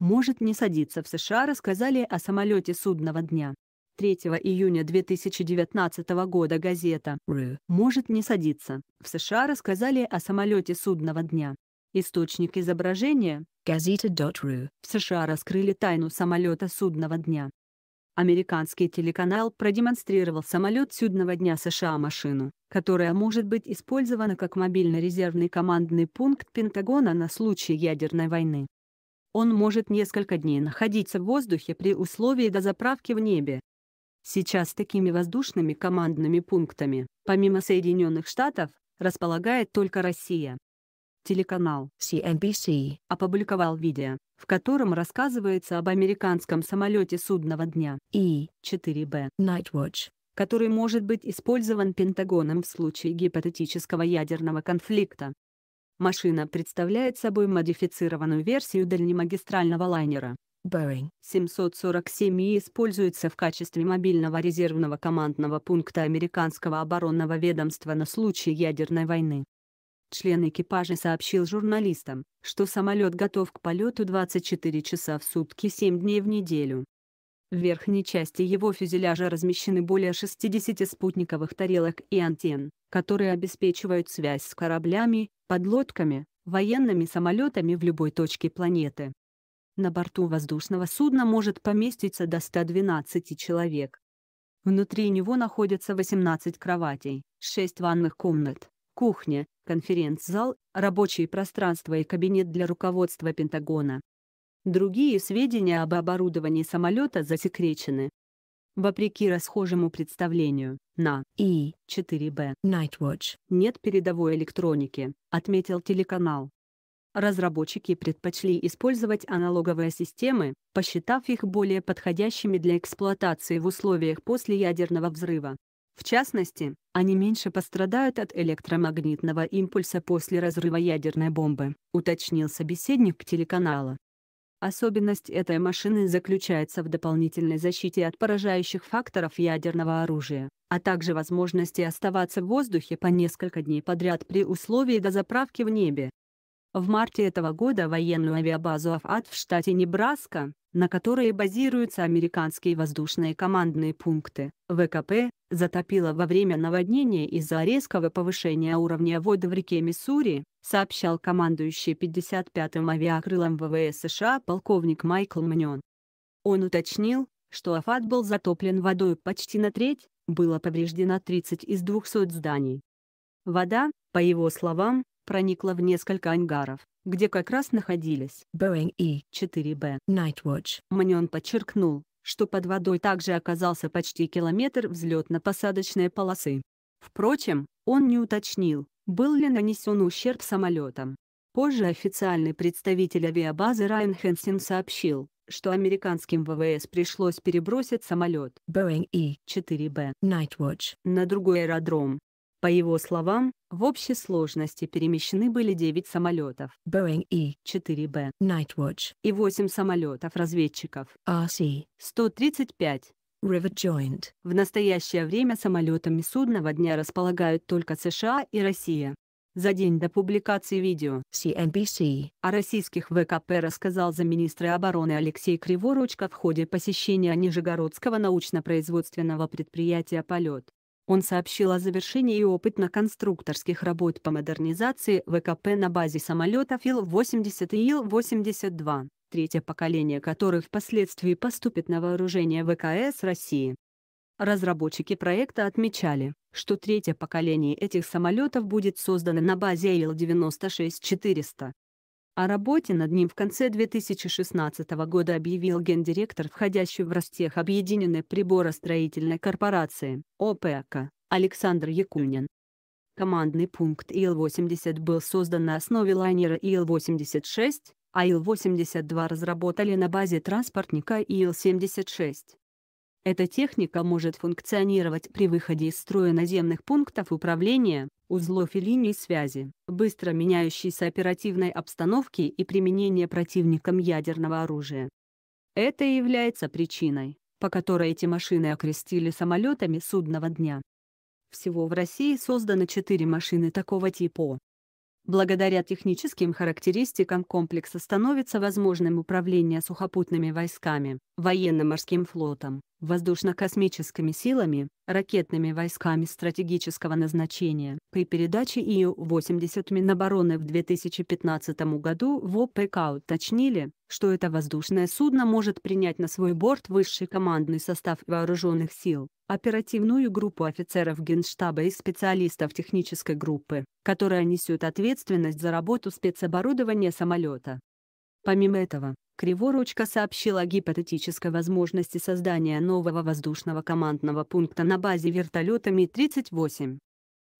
может не садиться в США, рассказали о самолете судного дня. 3 июня 2019 года газета может не садиться. В США рассказали о самолете судного дня. Источник изображения Gazeta.ru в США раскрыли тайну самолета судного дня. Американский телеканал продемонстрировал самолет судного дня США машину, которая может быть использована как мобильно-резервный командный пункт Пентагона на случай ядерной войны. Он может несколько дней находиться в воздухе при условии дозаправки в небе. Сейчас такими воздушными командными пунктами, помимо Соединенных Штатов, располагает только Россия. Телеканал CNBC опубликовал видео, в котором рассказывается об американском самолете судного дня И-4Б Nightwatch, который может быть использован Пентагоном в случае гипотетического ядерного конфликта. Машина представляет собой модифицированную версию дальнемагистрального лайнера. Boeing 747 и используется в качестве мобильного резервного командного пункта американского оборонного ведомства на случай ядерной войны. Член экипажа сообщил журналистам, что самолет готов к полету 24 часа в сутки 7 дней в неделю. В верхней части его фюзеляжа размещены более 60 спутниковых тарелок и антенн, которые обеспечивают связь с кораблями, подлодками, военными самолетами в любой точке планеты. На борту воздушного судна может поместиться до 112 человек. Внутри него находятся 18 кроватей, 6 ванных комнат, кухня, конференц-зал, рабочие пространства и кабинет для руководства Пентагона. Другие сведения об оборудовании самолета засекречены. Вопреки расхожему представлению, на И-4Б Nightwatch нет передовой электроники, отметил телеканал. Разработчики предпочли использовать аналоговые системы, посчитав их более подходящими для эксплуатации в условиях после ядерного взрыва. В частности, они меньше пострадают от электромагнитного импульса после разрыва ядерной бомбы, уточнил собеседник телеканала. Особенность этой машины заключается в дополнительной защите от поражающих факторов ядерного оружия, а также возможности оставаться в воздухе по несколько дней подряд при условии дозаправки в небе. В марте этого года военную авиабазу Афат в штате Небраска, на которой базируются американские воздушные командные пункты, ВКП, затопило во время наводнения из-за резкого повышения уровня воды в реке Миссури, сообщал командующий 55-м авиакрылом ВВС США полковник Майкл Мнен. Он уточнил, что Афат был затоплен водой почти на треть, было повреждено 30 из 200 зданий. Вода, по его словам, проникла в несколько ангаров, где как раз находились Boeing E-4B Nightwatch. Мнен подчеркнул, что под водой также оказался почти километр взлетно-посадочной полосы. Впрочем, он не уточнил, был ли нанесен ущерб самолетам. Позже официальный представитель авиабазы Райан Хенсен сообщил, что американским ВВС пришлось перебросить самолет Boeing E-4B Nightwatch на другой аэродром. По его словам, в общей сложности перемещены были 9 самолетов Boeing E-4B Nightwatch и 8 самолетов разведчиков RC-135. River Joint. В настоящее время самолетами судного дня располагают только США и Россия. За день до публикации видео CNBC о российских ВКП рассказал замминистра обороны Алексей Криворучка в ходе посещения Нижегородского научно-производственного предприятия «Полет». Он сообщил о завершении опытно-конструкторских работ по модернизации ВКП на базе самолетов Ил-80 и Ил-82 третье поколение которых впоследствии поступит на вооружение ВКС России. Разработчики проекта отмечали, что третье поколение этих самолетов будет создано на базе Ил-96-400. О работе над ним в конце 2016 года объявил гендиректор входящий в Ростех Объединенной приборостроительной корпорации ОПК Александр Якунин. Командный пункт Ил-80 был создан на основе лайнера Ил-86, а Ил-82 разработали на базе транспортника Ил-76. Эта техника может функционировать при выходе из строя наземных пунктов управления, узлов и линий связи, быстро меняющейся оперативной обстановки и применения противником ядерного оружия. Это и является причиной, по которой эти машины окрестили самолетами судного дня. Всего в России создано 4 машины такого типа. Благодаря техническим характеристикам комплекса становится возможным управление сухопутными войсками, военно-морским флотом, воздушно-космическими силами, ракетными войсками стратегического назначения. При передаче Ил-80 Минобороны в 2015 году в ОПК уточнили, что это воздушное судно может принять на свой борт высший командный состав вооруженных сил, оперативную группу офицеров Генштаба и специалистов технической группы, которая несет ответственность за работу спецоборудования самолета. Помимо этого, Криворучка сообщил о гипотетической возможности создания нового воздушного командного пункта на базе вертолета Ми-38.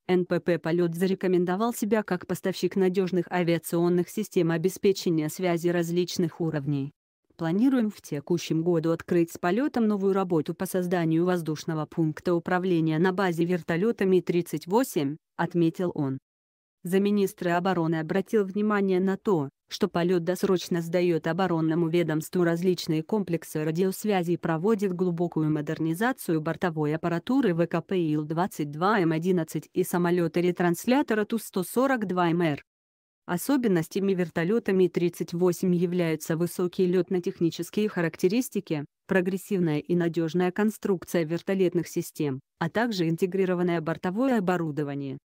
НПП «Полет» зарекомендовал себя как поставщик надежных авиационных систем обеспечения связи различных уровней. Планируем в текущем году открыть с полетом новую работу по созданию воздушного пункта управления на базе вертолета Ми-38, отметил он замминистра обороны обратил внимание на то, что полет досрочно сдает оборонному ведомству различные комплексы радиосвязи и проводит глубокую модернизацию бортовой аппаратуры ВКП Ил-22М11 и самолета-ретранслятора Ту-142МР. Особенностями вертолета Ми-38 являются высокие летно-технические характеристики, прогрессивная и надежная конструкция вертолетных систем, а также интегрированное бортовое оборудование,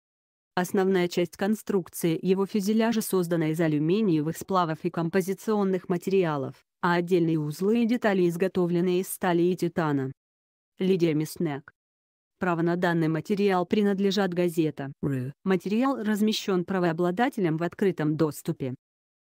Основная часть конструкции его фюзеляжа создана из алюминиевых сплавов и композиционных материалов, а отдельные узлы и детали изготовлены из стали и титана. Лидия Мясняк Право на данный материал принадлежат газета. Материал размещен правообладателем в открытом доступе.